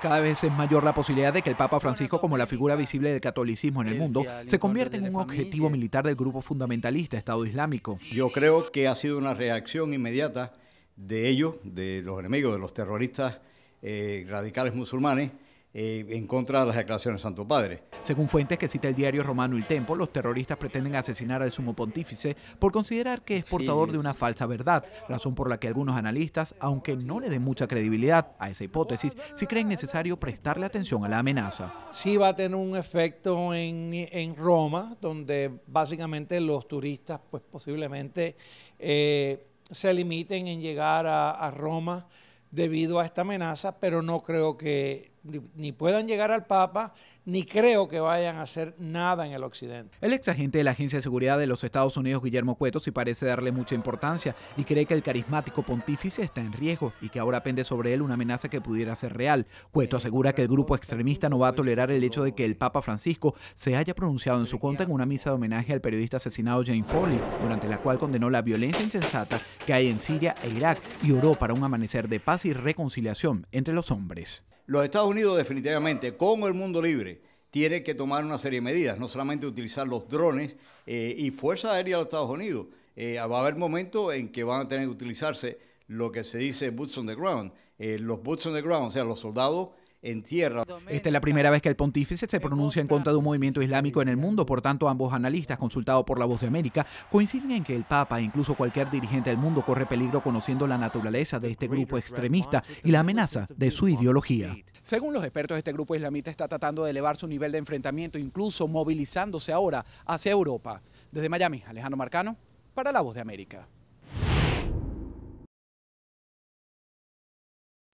Cada vez es mayor la posibilidad de que el Papa Francisco, como la figura visible del catolicismo en el mundo, se convierta en un objetivo militar del grupo fundamentalista Estado Islámico. Yo creo que ha sido una reacción inmediata de ellos, de los enemigos, de los terroristas eh, radicales musulmanes, eh, en contra de las declaraciones de Santo Padre. Según fuentes que cita el diario romano El Tempo, los terroristas pretenden asesinar al sumo pontífice por considerar que es portador de una falsa verdad, razón por la que algunos analistas, aunque no le den mucha credibilidad a esa hipótesis, sí creen necesario prestarle atención a la amenaza. Sí va a tener un efecto en, Roma, donde básicamente los turistas pues posiblemente eh, se limiten en llegar a Roma debido a esta amenaza, pero no creo que ni puedan llegar al Papa, ni creo que vayan a hacer nada en el occidente. El ex agente de la Agencia de Seguridad de los Estados Unidos, Guillermo Cueto, sí parece darle mucha importancia y cree que el carismático pontífice está en riesgo y que ahora pende sobre él una amenaza que pudiera ser real. Cueto asegura que el grupo extremista no va a tolerar el hecho de que el Papa Francisco se haya pronunciado en su contra en una misa de homenaje al periodista asesinado Jane Foley, durante la cual condenó la violencia insensata que hay en Siria e Irak y oró para un amanecer de paz y reconciliación entre los hombres. Los Estados Unidos definitivamente, como el mundo libre, tiene que tomar una serie de medidas, no solamente utilizar los drones eh, y Fuerza Aérea de los Estados Unidos. Eh, va a haber momentos en que van a tener que utilizarse lo que se dice boots on the ground, eh, los boots on the ground, o sea, los soldados esta es la primera vez que el pontífice se pronuncia en contra de un movimiento islámico en el mundo, por tanto ambos analistas consultados por La Voz de América coinciden en que el Papa e incluso cualquier dirigente del mundo corre peligro conociendo la naturaleza de este grupo extremista y la amenaza de su ideología. Según los expertos, este grupo islamita está tratando de elevar su nivel de enfrentamiento, incluso movilizándose ahora hacia Europa. Desde Miami, Alejandro Marcano, para La Voz de América.